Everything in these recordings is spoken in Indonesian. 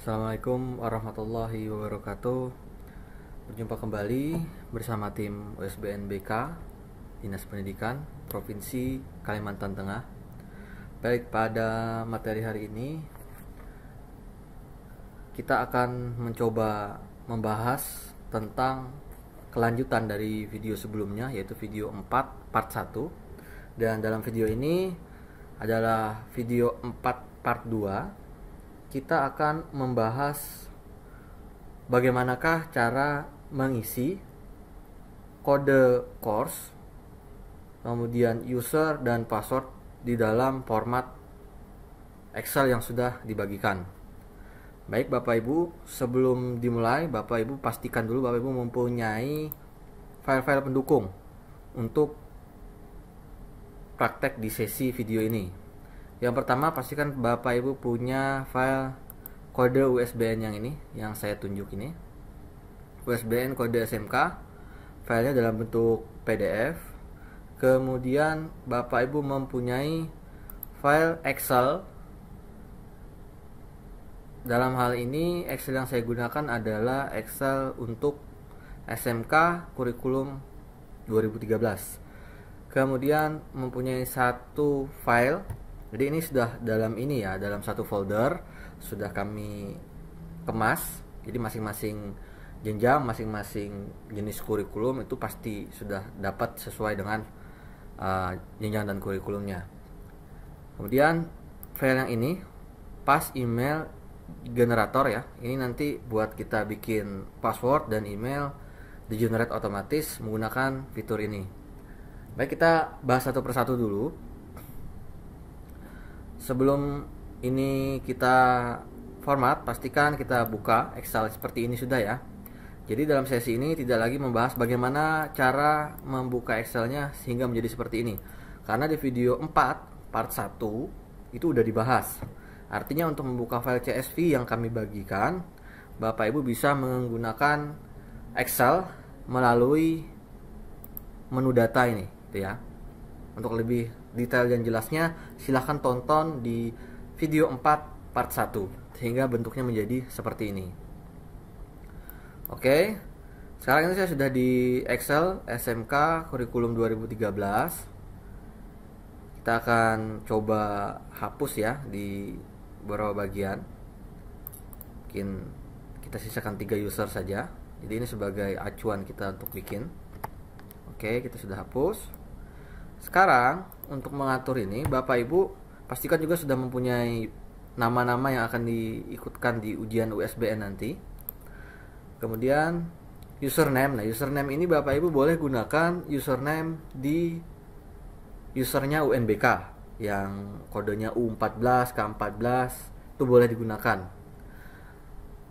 Assalamualaikum warahmatullahi wabarakatuh Berjumpa kembali bersama tim BK Dinas Pendidikan Provinsi Kalimantan Tengah Baik pada materi hari ini Kita akan mencoba membahas tentang kelanjutan dari video sebelumnya Yaitu video 4 part 1 Dan dalam video ini adalah video 4 part 2 kita akan membahas bagaimanakah cara mengisi kode course, kemudian user dan password di dalam format Excel yang sudah dibagikan. Baik Bapak Ibu, sebelum dimulai Bapak Ibu pastikan dulu Bapak Ibu mempunyai file-file pendukung untuk praktek di sesi video ini. Yang pertama pastikan Bapak Ibu punya file kode USBN yang ini yang saya tunjuk ini. USBN kode SMK. Filenya dalam bentuk PDF. Kemudian Bapak Ibu mempunyai file Excel. Dalam hal ini Excel yang saya gunakan adalah Excel untuk SMK kurikulum 2013. Kemudian mempunyai satu file jadi ini sudah dalam ini ya, dalam satu folder sudah kami kemas. Jadi masing-masing jenjang, masing-masing jenis kurikulum itu pasti sudah dapat sesuai dengan uh, jenjang dan kurikulumnya. Kemudian file yang ini pas email generator ya. Ini nanti buat kita bikin password dan email di generate otomatis menggunakan fitur ini. Baik kita bahas satu persatu dulu sebelum ini kita format, pastikan kita buka Excel seperti ini sudah ya. Jadi dalam sesi ini tidak lagi membahas bagaimana cara membuka Excel-nya sehingga menjadi seperti ini. Karena di video 4, part 1, itu sudah dibahas. Artinya untuk membuka file CSV yang kami bagikan, Bapak Ibu bisa menggunakan Excel melalui menu data ini, gitu ya. Untuk lebih detail dan jelasnya silahkan tonton di video 4 part 1 sehingga bentuknya menjadi seperti ini oke sekarang ini saya sudah di Excel SMK kurikulum 2013 kita akan coba hapus ya di beberapa bagian mungkin kita sisakan tiga user saja jadi ini sebagai acuan kita untuk bikin oke okay, kita sudah hapus sekarang untuk mengatur ini Bapak Ibu pastikan juga sudah mempunyai nama-nama yang akan diikutkan di ujian USBN nanti. Kemudian username. Nah, username ini Bapak Ibu boleh gunakan username di usernya UNBK yang kodenya U14 K14 itu boleh digunakan.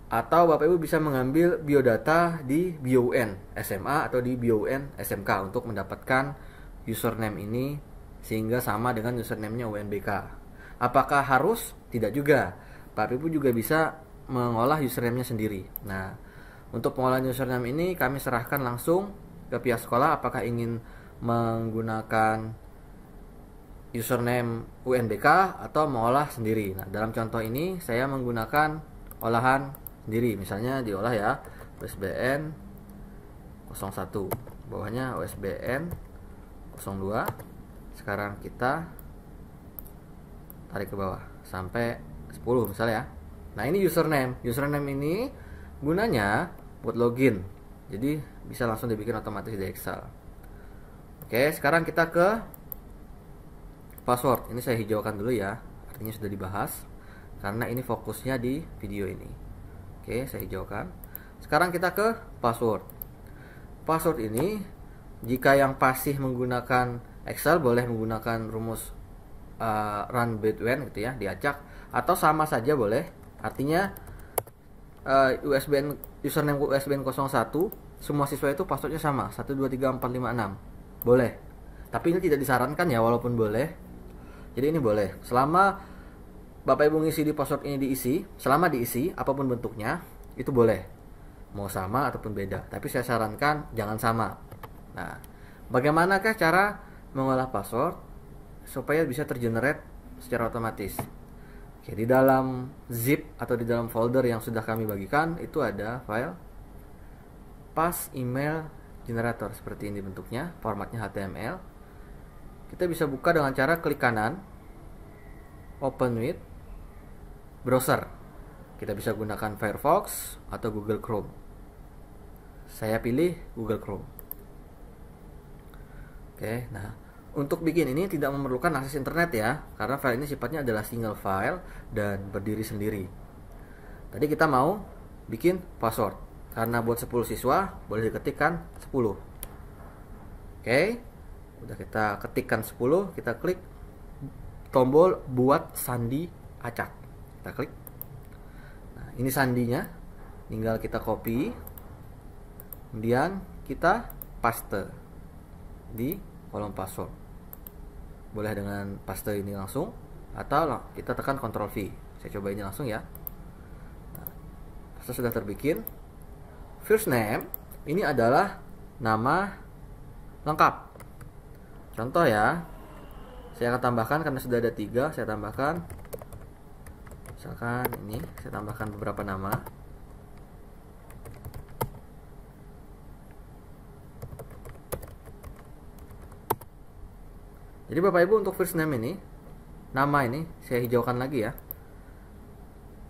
Atau Bapak Ibu bisa mengambil biodata di BUN SMA atau di BUN SMK untuk mendapatkan username ini sehingga sama dengan username-nya UNBK. Apakah harus? Tidak juga. Pak Pipu juga bisa mengolah username-nya sendiri. Nah, untuk pengolahan username ini kami serahkan langsung ke pihak sekolah apakah ingin menggunakan username UNBK atau mengolah sendiri. Nah, dalam contoh ini saya menggunakan olahan sendiri. Misalnya diolah ya USBN 01. Bawahnya USBN 02 sekarang kita tarik ke bawah sampai 10 misalnya ya nah ini username username ini gunanya buat login jadi bisa langsung dibikin otomatis di Excel oke sekarang kita ke password ini saya hijaukan dulu ya artinya sudah dibahas karena ini fokusnya di video ini oke saya hijaukan sekarang kita ke password password ini jika yang pasif menggunakan Excel boleh menggunakan rumus uh, run between gitu ya diacak atau sama saja boleh. Artinya uh, eh, USBN username USBN 01 semua siswa itu passwordnya sama 123456. Boleh. Tapi ini tidak disarankan ya walaupun boleh. Jadi ini boleh. Selama Bapak Ibu ngisi di password ini diisi, selama diisi apapun bentuknya itu boleh. Mau sama ataupun beda, tapi saya sarankan jangan sama. Nah, bagaimanakah cara mengolah password supaya bisa tergenerate secara otomatis? Oke, di dalam zip atau di dalam folder yang sudah kami bagikan itu ada file pass email generator seperti ini bentuknya, formatnya HTML. Kita bisa buka dengan cara klik kanan, open with browser. Kita bisa gunakan Firefox atau Google Chrome. Saya pilih Google Chrome. Oke, nah untuk bikin ini tidak memerlukan akses internet ya, karena file ini sifatnya adalah single file dan berdiri sendiri. Tadi kita mau bikin password, karena buat 10 siswa boleh diketikkan 10. Oke, udah kita ketikkan 10, kita klik tombol buat sandi acak. Kita klik. Nah, ini sandinya, tinggal kita copy, kemudian kita paste di kolom password boleh dengan paste ini langsung atau kita tekan Ctrl V saya coba ini langsung ya nah, sudah terbikin first name ini adalah nama lengkap contoh ya saya akan tambahkan karena sudah ada tiga saya tambahkan misalkan ini saya tambahkan beberapa nama Jadi Bapak Ibu untuk first name ini, nama ini saya hijaukan lagi ya.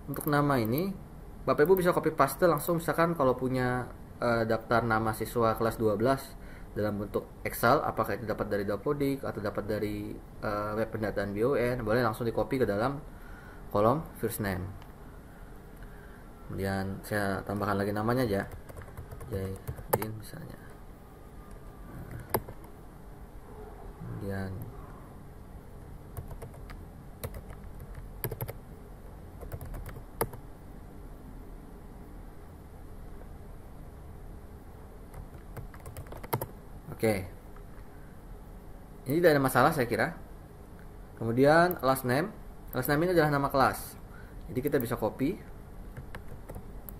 Untuk nama ini, Bapak Ibu bisa copy paste langsung misalkan kalau punya e, daftar nama siswa kelas 12 dalam bentuk Excel, apakah itu dapat dari Dapodik atau dapat dari e, web pendataan BUN, boleh langsung di copy ke dalam kolom first name. Kemudian saya tambahkan lagi namanya aja. Jaidin misalnya. Kemudian Oke. Ini tidak ada masalah saya kira. Kemudian last name. Last name ini adalah nama kelas. Jadi kita bisa copy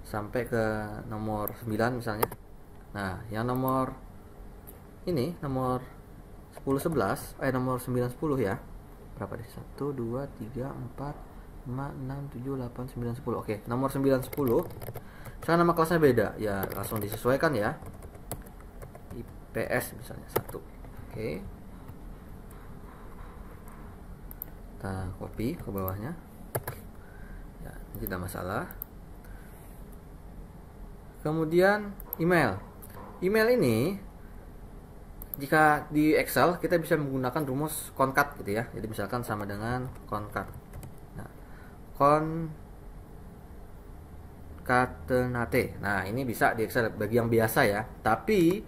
sampai ke nomor 9 misalnya. Nah, yang nomor ini nomor 10 11 eh nomor 9 10 ya. Berapa deh? 1 2 3 4 5 6 7 8 9 10. Oke, nomor 9 10. Sekarang nama kelasnya beda. Ya, langsung disesuaikan ya. PS misalnya satu oke okay. kita copy ke bawahnya ya tidak masalah kemudian email email ini jika di Excel kita bisa menggunakan rumus concat gitu ya jadi misalkan sama dengan concat nah, concatenate nah ini bisa di Excel bagi yang biasa ya tapi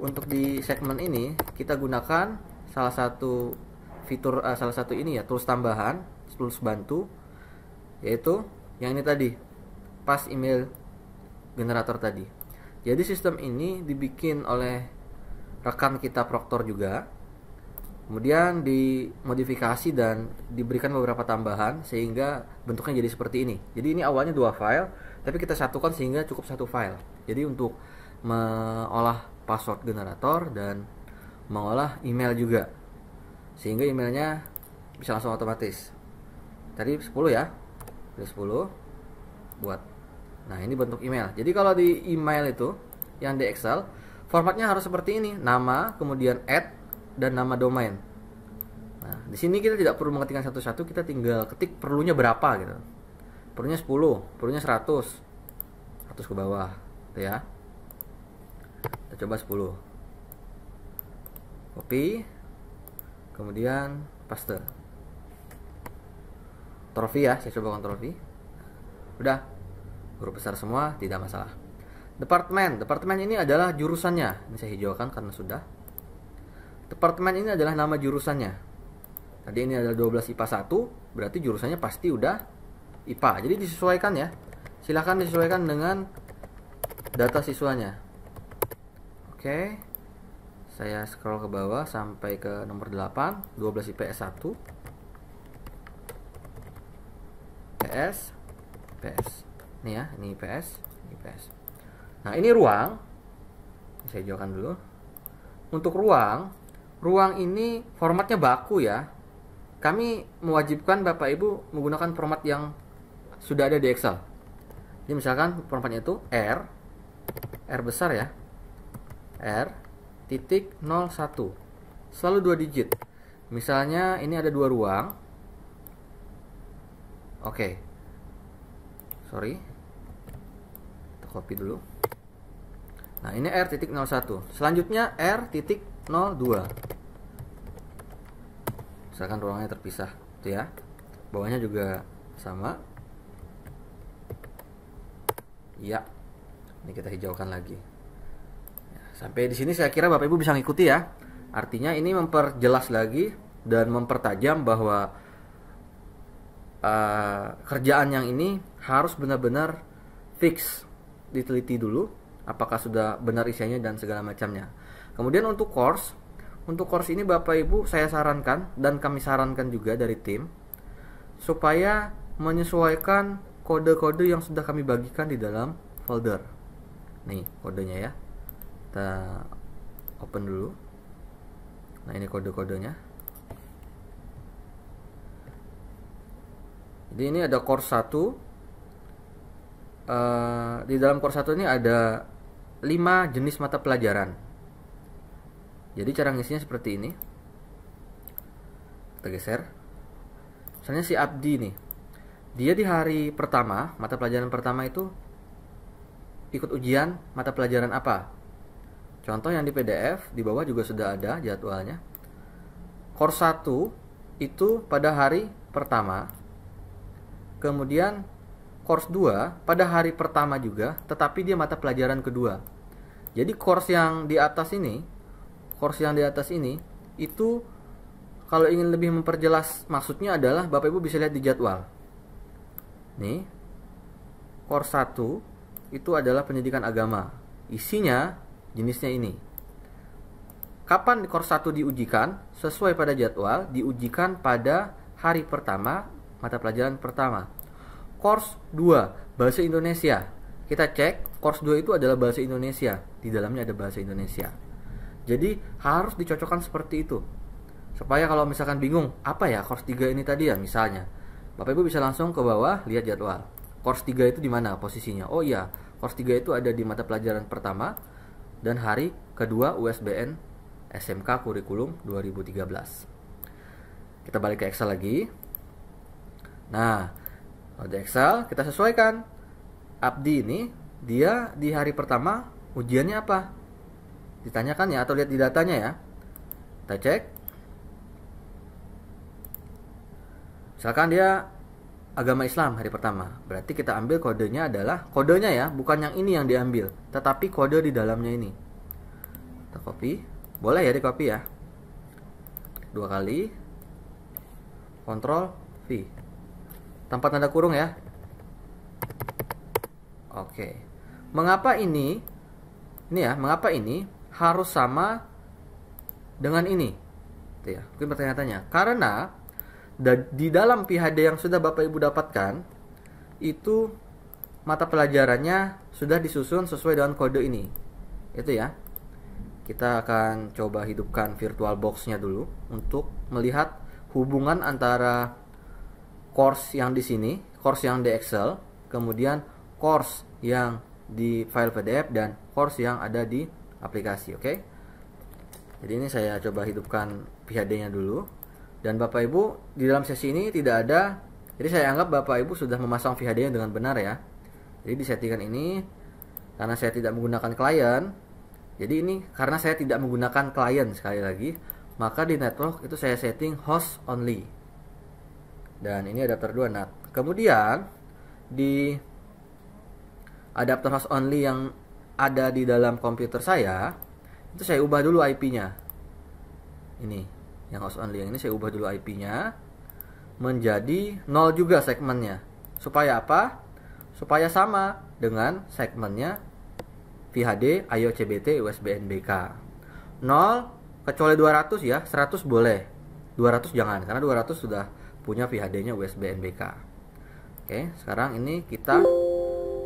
untuk di segmen ini kita gunakan salah satu fitur uh, salah satu ini ya tools tambahan tools bantu yaitu yang ini tadi pas email generator tadi jadi sistem ini dibikin oleh rekan kita proktor juga kemudian dimodifikasi dan diberikan beberapa tambahan sehingga bentuknya jadi seperti ini jadi ini awalnya dua file tapi kita satukan sehingga cukup satu file jadi untuk mengolah password generator dan mengolah email juga sehingga emailnya bisa langsung otomatis tadi 10 ya dari 10 buat nah ini bentuk email jadi kalau di email itu yang di Excel formatnya harus seperti ini nama kemudian add dan nama domain nah di sini kita tidak perlu mengetikkan satu-satu kita tinggal ketik perlunya berapa gitu perlunya 10 perlunya 100 100 ke bawah gitu ya kita coba 10 copy kemudian paste trofi ya saya coba kontrol V udah huruf besar semua tidak masalah departemen departemen ini adalah jurusannya ini saya hijaukan karena sudah departemen ini adalah nama jurusannya tadi ini adalah 12 IPA 1 berarti jurusannya pasti udah IPA jadi disesuaikan ya silahkan disesuaikan dengan data siswanya Oke. Saya scroll ke bawah sampai ke nomor 8, 12 IPS 1. PS PS. Ini ya, ini IPS, ini IPS. Nah, ini ruang. Saya jauhkan dulu. Untuk ruang, ruang ini formatnya baku ya. Kami mewajibkan Bapak Ibu menggunakan format yang sudah ada di Excel. Jadi misalkan formatnya itu R R besar ya R titik 01 selalu dua digit misalnya ini ada dua ruang oke okay. sorry kita copy dulu nah ini R titik 01 selanjutnya R titik 02 misalkan ruangnya terpisah itu ya bawahnya juga sama ya ini kita hijaukan lagi sampai di sini saya kira Bapak Ibu bisa ngikuti ya. Artinya ini memperjelas lagi dan mempertajam bahwa uh, kerjaan yang ini harus benar-benar fix diteliti dulu apakah sudah benar isinya dan segala macamnya. Kemudian untuk course, untuk course ini Bapak Ibu saya sarankan dan kami sarankan juga dari tim supaya menyesuaikan kode-kode yang sudah kami bagikan di dalam folder. Nih kodenya ya kita open dulu nah ini kode-kodenya jadi ini ada core 1 uh, eh, di dalam core 1 ini ada 5 jenis mata pelajaran jadi cara ngisinya seperti ini kita geser misalnya si Abdi nih dia di hari pertama mata pelajaran pertama itu ikut ujian mata pelajaran apa Contoh yang di PDF di bawah juga sudah ada jadwalnya. Core 1 itu pada hari pertama. Kemudian course 2 pada hari pertama juga, tetapi dia mata pelajaran kedua. Jadi course yang di atas ini, course yang di atas ini itu kalau ingin lebih memperjelas maksudnya adalah Bapak Ibu bisa lihat di jadwal. Nih, course 1 itu adalah pendidikan agama. Isinya jenisnya ini. Kapan core 1 diujikan? Sesuai pada jadwal, diujikan pada hari pertama, mata pelajaran pertama. Course 2, Bahasa Indonesia. Kita cek, course 2 itu adalah Bahasa Indonesia. Di dalamnya ada Bahasa Indonesia. Jadi harus dicocokkan seperti itu. Supaya kalau misalkan bingung, apa ya course 3 ini tadi ya misalnya. Bapak Ibu bisa langsung ke bawah, lihat jadwal. Course 3 itu di mana posisinya? Oh iya, course 3 itu ada di mata pelajaran pertama, dan hari kedua USBN SMK Kurikulum 2013. Kita balik ke Excel lagi. Nah, di Excel kita sesuaikan. Abdi ini dia di hari pertama ujiannya apa? Ditanyakan ya atau lihat di datanya ya. Kita cek. Misalkan dia agama Islam hari pertama. Berarti kita ambil kodenya adalah kodenya ya, bukan yang ini yang diambil, tetapi kode di dalamnya ini. Kita copy. Boleh ya di copy ya. Dua kali. Ctrl V. Tanpa tanda kurung ya. Oke. Mengapa ini ini ya, mengapa ini harus sama dengan ini? Itu ya. Mungkin pertanyaannya. Karena dan di dalam PHD yang sudah Bapak Ibu dapatkan itu mata pelajarannya sudah disusun sesuai dengan kode ini. Itu ya. Kita akan coba hidupkan virtual boxnya dulu untuk melihat hubungan antara course yang di sini, course yang di Excel, kemudian course yang di file PDF dan course yang ada di aplikasi, oke? Okay? Jadi ini saya coba hidupkan PHD-nya dulu. Dan Bapak Ibu, di dalam sesi ini tidak ada, jadi saya anggap Bapak Ibu sudah memasang VHD-nya dengan benar ya. Jadi di settingan ini, karena saya tidak menggunakan klien, jadi ini karena saya tidak menggunakan klien sekali lagi, maka di network itu saya setting host only. Dan ini adapter 2 NAT. Kemudian di adapter host only yang ada di dalam komputer saya, itu saya ubah dulu IP-nya. Ini yang host only yang ini saya ubah dulu IP-nya menjadi nol juga segmennya supaya apa supaya sama dengan segmennya VHD, IO, CBT, USB, NBK 0 kecuali 200 ya 100 boleh 200 jangan karena 200 sudah punya VHD nya USB, NBK oke sekarang ini kita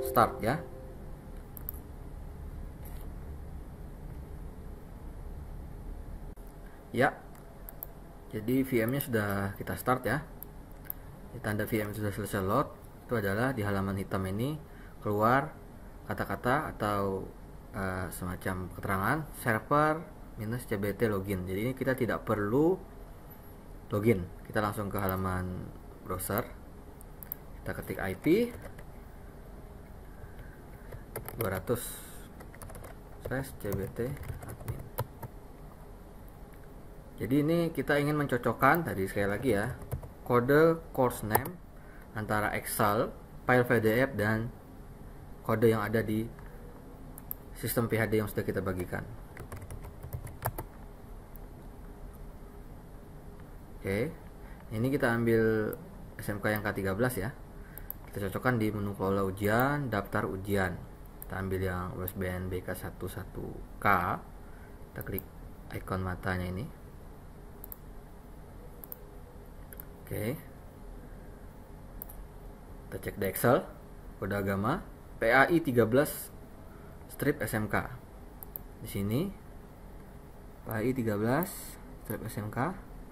start ya ya jadi VM-nya sudah kita start ya di tanda VM sudah selesai load itu adalah di halaman hitam ini keluar kata-kata atau uh, semacam keterangan server minus cbt login jadi ini kita tidak perlu login kita langsung ke halaman browser kita ketik IP 200 slash cbt admin jadi ini kita ingin mencocokkan tadi sekali lagi ya kode course name antara Excel, file PDF dan kode yang ada di sistem PHD yang sudah kita bagikan. Oke, ini kita ambil SMK yang K13 ya. Kita cocokkan di menu kelola ujian, daftar ujian. Kita ambil yang USBN BK11K. Kita klik ikon matanya ini. Oke. Kita cek di Excel. Kode agama PAI 13 strip SMK. Di sini PAI 13 strip SMK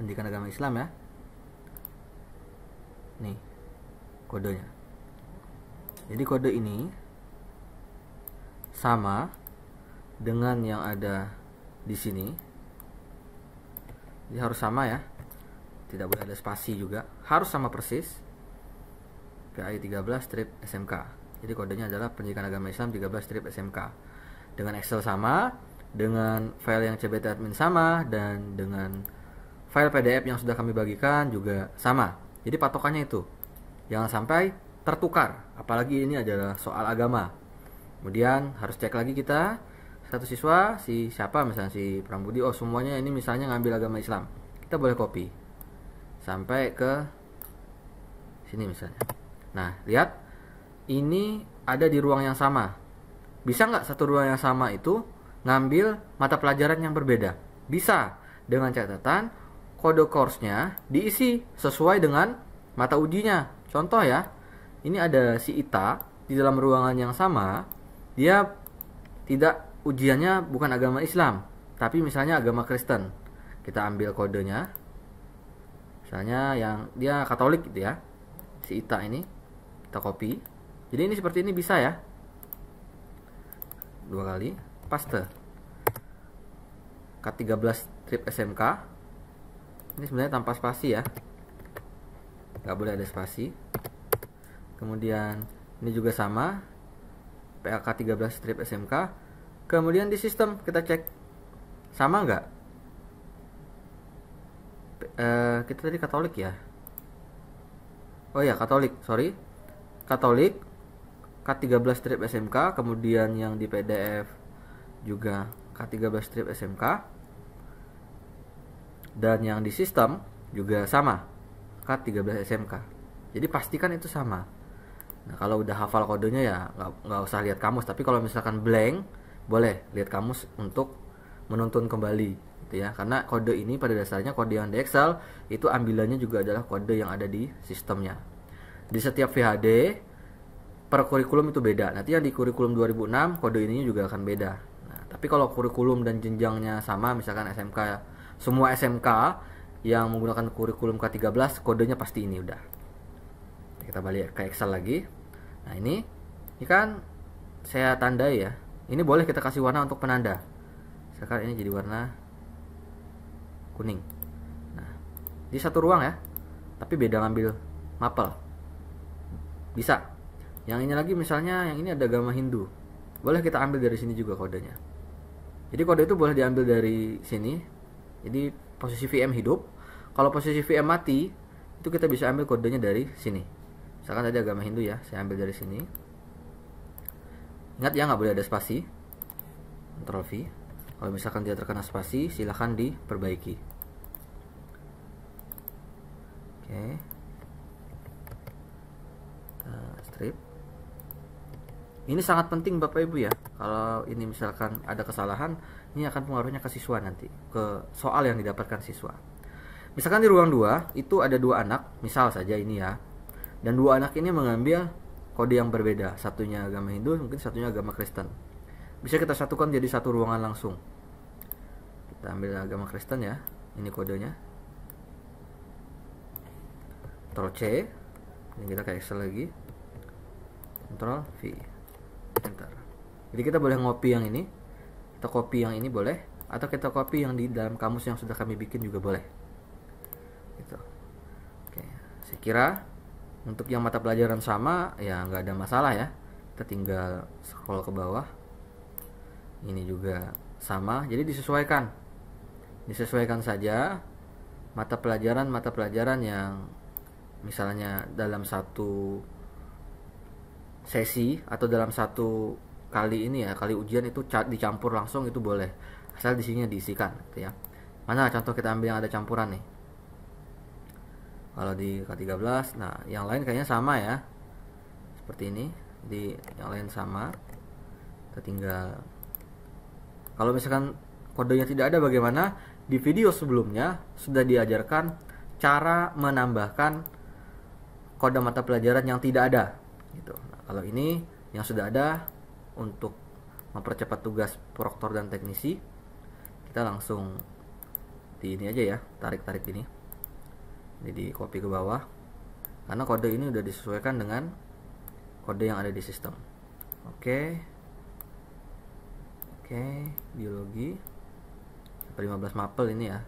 pendidikan agama Islam ya. Nih kodenya. Jadi kode ini sama dengan yang ada di sini. Jadi harus sama ya tidak boleh ada spasi juga harus sama persis PAI 13 strip SMK jadi kodenya adalah pendidikan agama Islam 13 strip SMK dengan Excel sama dengan file yang CBT admin sama dan dengan file PDF yang sudah kami bagikan juga sama jadi patokannya itu jangan sampai tertukar apalagi ini adalah soal agama kemudian harus cek lagi kita satu siswa si siapa misalnya si Prambudi oh semuanya ini misalnya ngambil agama Islam kita boleh copy sampai ke sini misalnya. Nah, lihat ini ada di ruang yang sama. Bisa nggak satu ruang yang sama itu ngambil mata pelajaran yang berbeda? Bisa, dengan catatan kode course-nya diisi sesuai dengan mata ujinya. Contoh ya, ini ada si Ita di dalam ruangan yang sama, dia tidak ujiannya bukan agama Islam, tapi misalnya agama Kristen. Kita ambil kodenya, misalnya yang dia Katolik gitu ya si Ita ini kita copy jadi ini seperti ini bisa ya dua kali paste K13 trip SMK ini sebenarnya tanpa spasi ya nggak boleh ada spasi kemudian ini juga sama PLK 13 trip SMK kemudian di sistem kita cek sama nggak uh, kita tadi Katolik ya oh ya Katolik sorry Katolik K13 strip SMK kemudian yang di PDF juga K13 strip SMK dan yang di sistem juga sama K13 SMK jadi pastikan itu sama nah kalau udah hafal kodenya ya nggak usah lihat kamus tapi kalau misalkan blank boleh lihat kamus untuk menuntun kembali gitu ya karena kode ini pada dasarnya kode yang di Excel itu ambilannya juga adalah kode yang ada di sistemnya di setiap VHD per kurikulum itu beda nanti yang di kurikulum 2006 kode ini juga akan beda nah, tapi kalau kurikulum dan jenjangnya sama misalkan SMK semua SMK yang menggunakan kurikulum K13 kodenya pasti ini udah kita balik ke Excel lagi nah ini ini kan saya tandai ya ini boleh kita kasih warna untuk penanda sekarang ini jadi warna kuning nah di satu ruang ya tapi beda ngambil mapel bisa yang ini lagi misalnya yang ini ada agama Hindu boleh kita ambil dari sini juga kodenya jadi kode itu boleh diambil dari sini jadi posisi VM hidup kalau posisi VM mati itu kita bisa ambil kodenya dari sini misalkan tadi agama Hindu ya saya ambil dari sini ingat ya nggak boleh ada spasi Ctrl V kalau misalkan tidak terkena spasi, silahkan diperbaiki. Oke. Okay. uh, strip. Ini sangat penting Bapak Ibu ya. Kalau ini misalkan ada kesalahan, ini akan pengaruhnya ke siswa nanti, ke soal yang didapatkan siswa. Misalkan di ruang 2 itu ada dua anak, misal saja ini ya. Dan dua anak ini mengambil kode yang berbeda. Satunya agama Hindu, mungkin satunya agama Kristen bisa kita satukan jadi satu ruangan langsung kita ambil agama Kristen ya ini kodenya Ctrl C ini kita ke Excel lagi Ctrl V Enter jadi kita boleh ngopi yang ini kita copy yang ini boleh atau kita copy yang di dalam kamus yang sudah kami bikin juga boleh gitu oke saya kira untuk yang mata pelajaran sama ya nggak ada masalah ya kita tinggal scroll ke bawah ini juga sama jadi disesuaikan disesuaikan saja mata pelajaran mata pelajaran yang misalnya dalam satu sesi atau dalam satu kali ini ya kali ujian itu dicampur langsung itu boleh asal di sini diisikan gitu ya mana contoh kita ambil yang ada campuran nih kalau di K13 nah yang lain kayaknya sama ya seperti ini di yang lain sama kita tinggal kalau misalkan kodenya tidak ada bagaimana? Di video sebelumnya sudah diajarkan cara menambahkan kode mata pelajaran yang tidak ada. Gitu. Nah, kalau ini yang sudah ada untuk mempercepat tugas proktor dan teknisi, kita langsung di ini aja ya, tarik-tarik ini. Jadi copy ke bawah. Karena kode ini sudah disesuaikan dengan kode yang ada di sistem. Oke. Okay. Oke, biologi. Sampai 15 mapel ini ya.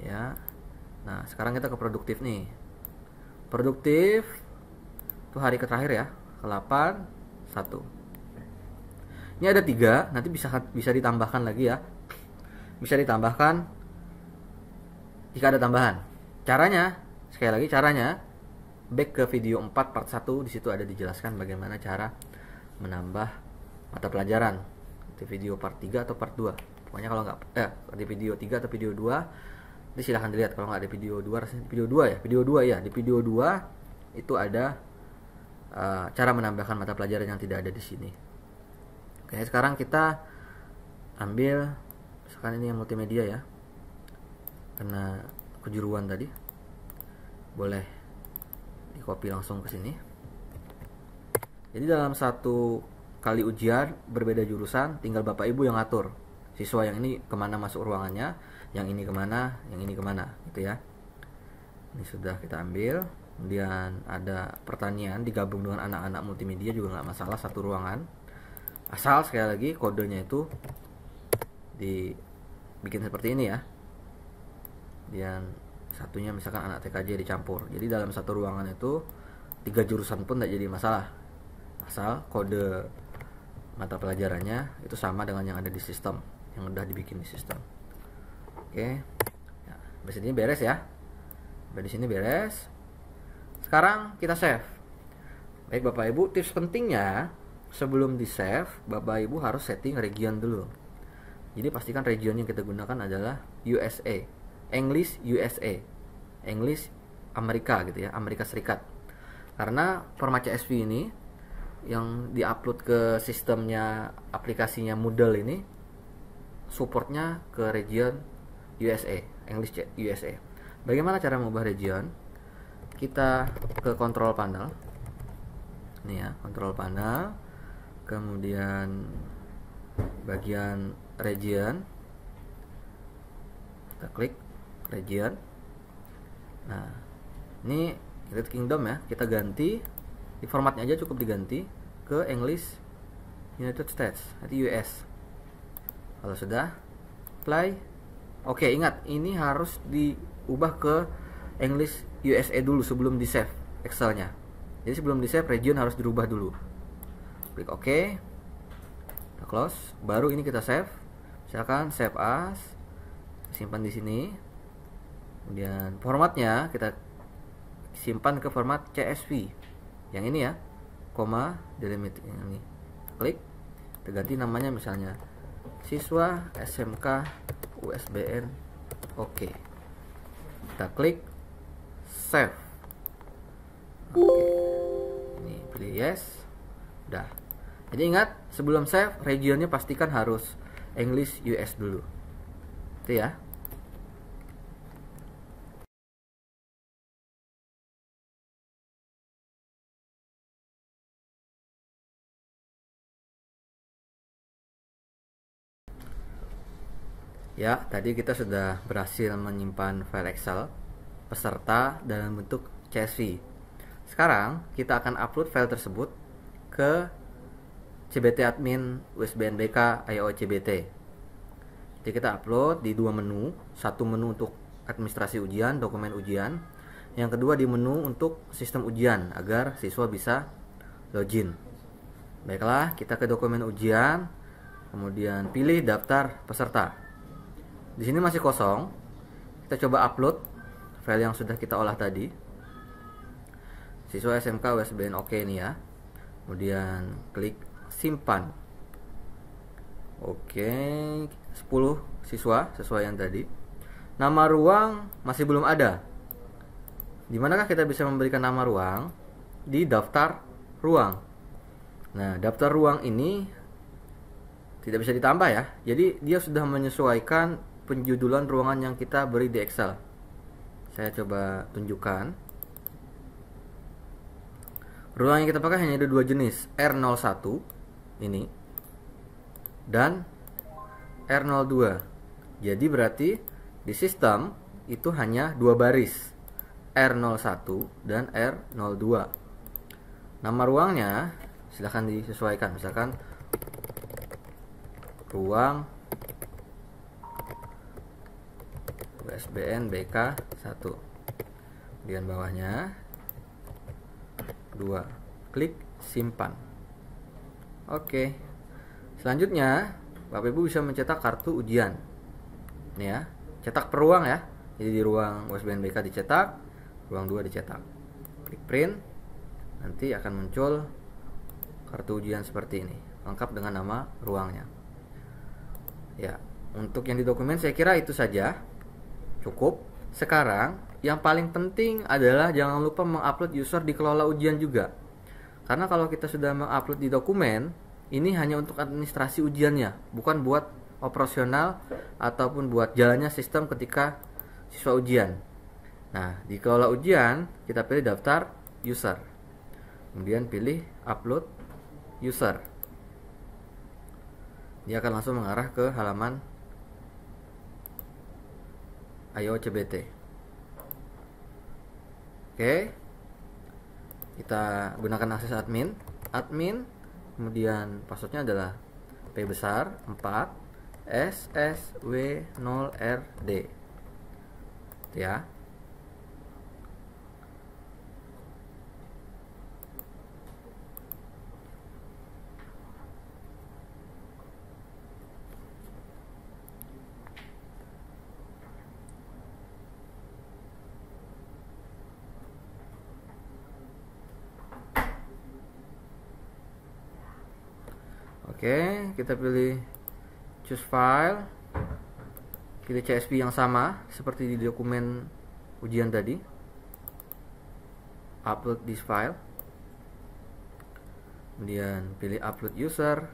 Ya. Nah, sekarang kita ke produktif nih. Produktif itu hari ke terakhir ya. Ke-8 1. Ini ada tiga, nanti bisa bisa ditambahkan lagi ya. Bisa ditambahkan jika ada tambahan. Caranya, sekali lagi caranya back ke video 4 part 1 di situ ada dijelaskan bagaimana cara menambah mata pelajaran di video part 3 atau part 2 pokoknya kalau nggak eh di video 3 atau video 2 nanti silahkan dilihat kalau nggak di video 2 rasanya video 2 ya video 2 ya di video 2 itu ada uh, cara menambahkan mata pelajaran yang tidak ada di sini oke sekarang kita ambil misalkan ini yang multimedia ya karena kejuruan tadi boleh copy langsung ke sini jadi dalam satu kali ujian berbeda jurusan tinggal bapak ibu yang atur siswa yang ini kemana masuk ruangannya yang ini kemana yang ini kemana gitu ya ini sudah kita ambil kemudian ada pertanian digabung dengan anak-anak multimedia juga nggak masalah satu ruangan asal sekali lagi kodenya itu dibikin seperti ini ya kemudian satunya misalkan anak TKJ dicampur jadi dalam satu ruangan itu tiga jurusan pun tidak jadi masalah asal kode mata pelajarannya itu sama dengan yang ada di sistem yang udah dibikin di sistem oke nah, sampai ini beres ya di sini beres sekarang kita save baik bapak ibu tips pentingnya sebelum di save bapak ibu harus setting region dulu jadi pastikan region yang kita gunakan adalah USA English USA, English Amerika gitu ya, Amerika Serikat. Karena format CSV ini yang diupload ke sistemnya aplikasinya Moodle ini supportnya ke region USA, English USA. Bagaimana cara mengubah region? Kita ke control panel. Ini ya, control panel. Kemudian bagian region. Kita klik region nah ini United Kingdom ya kita ganti di formatnya aja cukup diganti ke English United States atau US kalau sudah apply oke ingat ini harus diubah ke English USA dulu sebelum di save Excelnya jadi sebelum di save region harus dirubah dulu klik OK kita close baru ini kita save misalkan save as simpan di sini kemudian formatnya kita simpan ke format CSV yang ini ya koma delimit yang ini klik kita ganti namanya misalnya siswa SMK USBN oke kita klik save oke ini pilih yes udah jadi ingat sebelum save regionnya pastikan harus English US dulu itu ya Ya, tadi kita sudah berhasil menyimpan file Excel peserta dalam bentuk CSV. Sekarang kita akan upload file tersebut ke CBT admin USBNBK IO CBT. Jadi kita upload di dua menu, satu menu untuk administrasi ujian, dokumen ujian, yang kedua di menu untuk sistem ujian agar siswa bisa login. Baiklah, kita ke dokumen ujian, kemudian pilih daftar peserta di sini masih kosong kita coba upload file yang sudah kita olah tadi siswa SMK USBN oke okay nih ya kemudian klik simpan oke okay. 10 siswa sesuai yang tadi nama ruang masih belum ada dimanakah kita bisa memberikan nama ruang di daftar ruang nah daftar ruang ini tidak bisa ditambah ya jadi dia sudah menyesuaikan penjudulan ruangan yang kita beri di Excel saya coba tunjukkan ruangan yang kita pakai hanya ada dua jenis R01 ini dan R02 jadi berarti di sistem itu hanya dua baris R01 dan R02 nama ruangnya silahkan disesuaikan misalkan ruang USBN BK 1 kemudian bawahnya 2 klik simpan oke selanjutnya Bapak Ibu bisa mencetak kartu ujian ini ya cetak peruang ya jadi di ruang USBN BK dicetak ruang 2 dicetak klik print nanti akan muncul kartu ujian seperti ini lengkap dengan nama ruangnya ya untuk yang di dokumen saya kira itu saja Cukup. Sekarang, yang paling penting adalah jangan lupa mengupload user di kelola ujian juga. Karena kalau kita sudah mengupload di dokumen, ini hanya untuk administrasi ujiannya, bukan buat operasional ataupun buat jalannya sistem ketika siswa ujian. Nah, di kelola ujian, kita pilih daftar user. Kemudian pilih upload user. Dia akan langsung mengarah ke halaman Ayo CBT. Oke. Kita gunakan akses admin. Admin kemudian passwordnya adalah P besar 4 SSW0RD. Ya. Oke, kita pilih choose file. Kita CSV yang sama seperti di dokumen ujian tadi. Upload this file. Kemudian pilih upload user.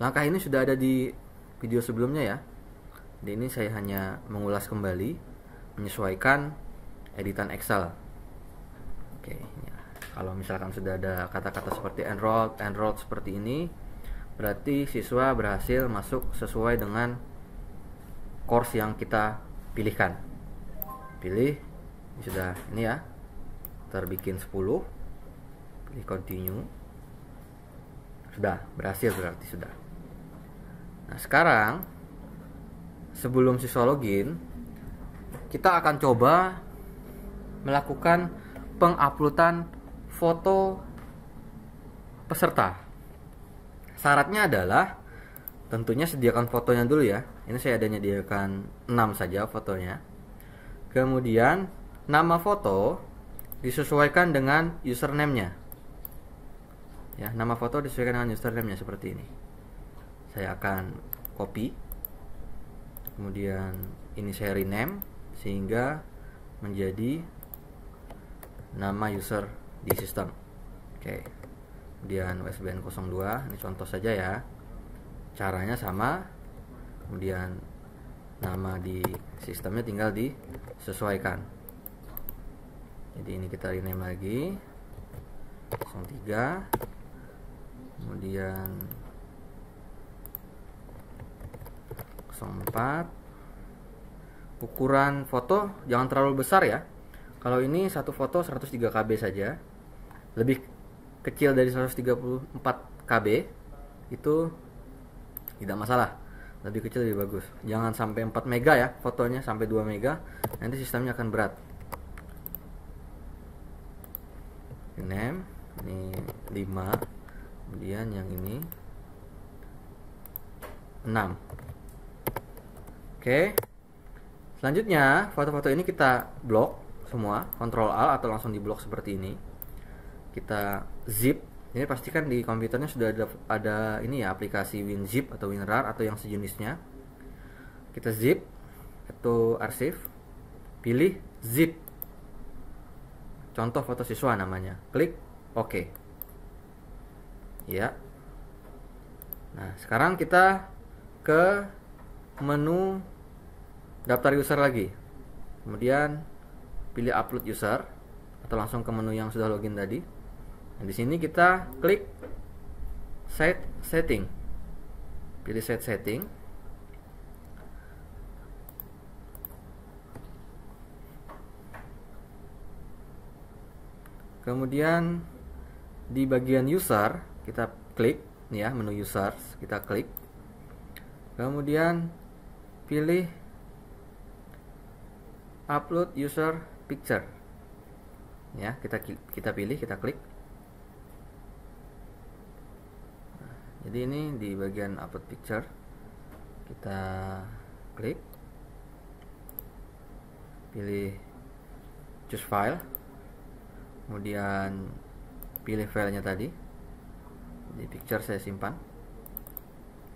Langkah ini sudah ada di video sebelumnya ya. Di ini saya hanya mengulas kembali menyesuaikan editan Excel. Oke, ya. kalau misalkan sudah ada kata-kata seperti enrolled, enrolled seperti ini, berarti siswa berhasil masuk sesuai dengan course yang kita pilihkan pilih ini sudah ini ya terbikin 10 pilih continue sudah berhasil berarti sudah nah sekarang sebelum siswa login kita akan coba melakukan penguploadan foto peserta syaratnya adalah tentunya sediakan fotonya dulu ya ini saya adanya diakan 6 saja fotonya kemudian nama foto disesuaikan dengan username-nya ya nama foto disesuaikan dengan username-nya seperti ini saya akan copy kemudian ini saya rename sehingga menjadi nama user di sistem oke okay kemudian USBN 02 ini contoh saja ya caranya sama kemudian nama di sistemnya tinggal disesuaikan jadi ini kita rename lagi 03 kemudian 04 ukuran foto jangan terlalu besar ya kalau ini satu foto 103 KB saja lebih kecil dari 134 KB itu tidak masalah lebih kecil lebih bagus jangan sampai 4 mega ya fotonya sampai 2 mega nanti sistemnya akan berat ini, ini 5 kemudian yang ini 6 oke selanjutnya foto-foto ini kita blok semua Ctrl al atau langsung di blok seperti ini kita zip ini pastikan di komputernya sudah ada, ada ini ya aplikasi WinZip atau WinRAR atau yang sejenisnya kita zip atau arsip pilih zip contoh foto siswa namanya klik OK ya nah sekarang kita ke menu daftar user lagi kemudian pilih upload user atau langsung ke menu yang sudah login tadi Nah, di sini kita klik set setting. Pilih set setting. Kemudian di bagian user kita klik ya menu users kita klik. Kemudian pilih upload user picture. Ya, kita kita pilih, kita klik. jadi ini di bagian upload picture kita klik pilih choose file kemudian pilih filenya tadi di picture saya simpan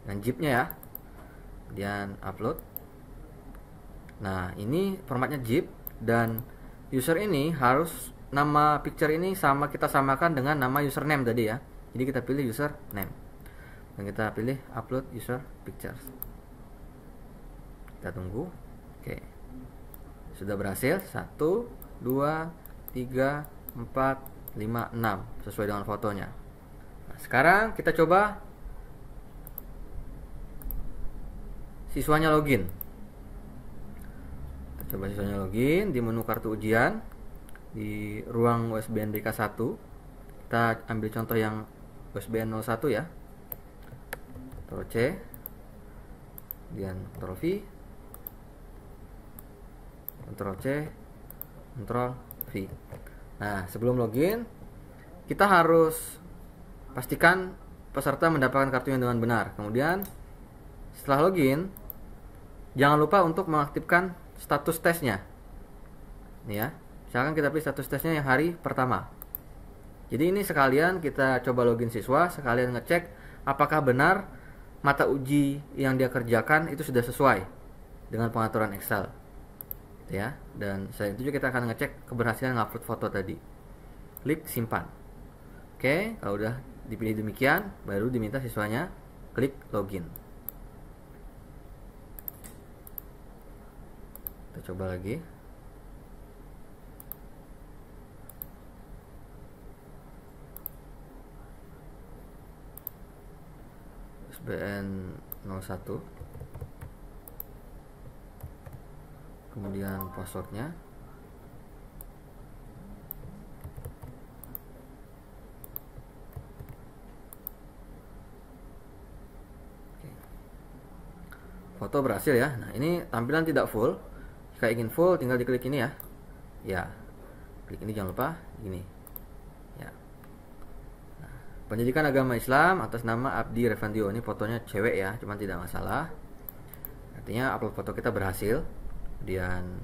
dan zipnya ya kemudian upload nah ini formatnya zip dan user ini harus nama picture ini sama kita samakan dengan nama username tadi ya jadi kita pilih username dan kita pilih upload user pictures kita tunggu oke sudah berhasil 1 2 3 4 5 6 sesuai dengan fotonya nah, sekarang kita coba siswanya login kita coba siswanya login di menu kartu ujian di ruang USB BK1 kita ambil contoh yang USB 01 ya Ctrl C kemudian Ctrl V Ctrl C Ctrl V nah sebelum login kita harus pastikan peserta mendapatkan kartunya dengan benar kemudian setelah login jangan lupa untuk mengaktifkan status tesnya ini ya misalkan kita pilih status tesnya yang hari pertama jadi ini sekalian kita coba login siswa sekalian ngecek apakah benar mata uji yang dia kerjakan itu sudah sesuai dengan pengaturan Excel gitu ya dan selanjutnya itu juga kita akan ngecek keberhasilan ngupload foto tadi klik simpan oke kalau udah dipilih demikian baru diminta siswanya klik login kita coba lagi SBN 01 kemudian passwordnya foto berhasil ya nah ini tampilan tidak full jika ingin full tinggal diklik ini ya ya klik ini jangan lupa ini Pendidikan Agama Islam atas nama Abdi Revandio. Ini fotonya cewek ya, cuman tidak masalah. Artinya upload foto kita berhasil. Kemudian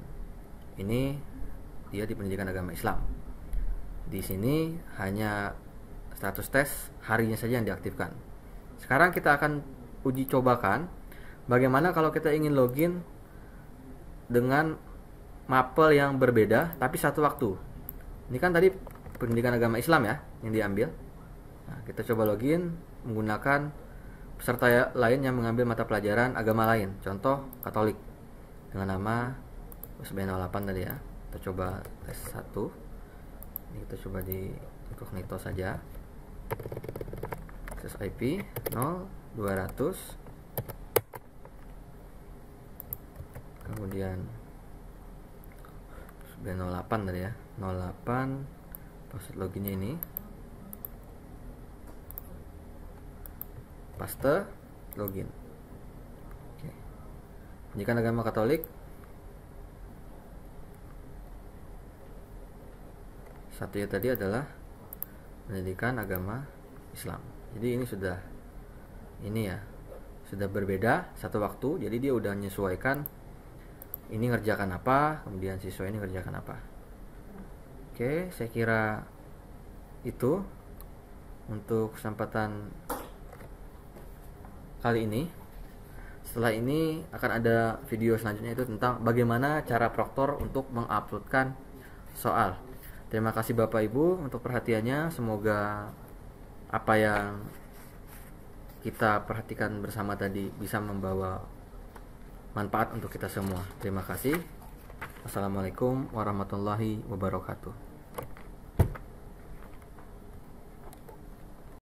ini dia di Pendidikan Agama Islam. Di sini hanya status tes harinya saja yang diaktifkan. Sekarang kita akan uji cobakan bagaimana kalau kita ingin login dengan mapel yang berbeda tapi satu waktu. Ini kan tadi pendidikan agama Islam ya yang diambil. Nah, kita coba login menggunakan peserta lain yang mengambil mata pelajaran agama lain, contoh Katolik dengan nama USB 08 tadi ya. Kita coba tes 1. Ini kita coba di incognito saja. Akses IP 200 kemudian USBN 08 tadi ya. 08 password loginnya ini paste login Oke. pendidikan agama katolik satunya tadi adalah pendidikan agama Islam jadi ini sudah ini ya sudah berbeda satu waktu jadi dia udah menyesuaikan ini ngerjakan apa kemudian siswa ini ngerjakan apa oke saya kira itu untuk kesempatan kali ini. Setelah ini akan ada video selanjutnya itu tentang bagaimana cara proktor untuk menguploadkan soal. Terima kasih Bapak Ibu untuk perhatiannya. Semoga apa yang kita perhatikan bersama tadi bisa membawa manfaat untuk kita semua. Terima kasih. Assalamualaikum warahmatullahi wabarakatuh.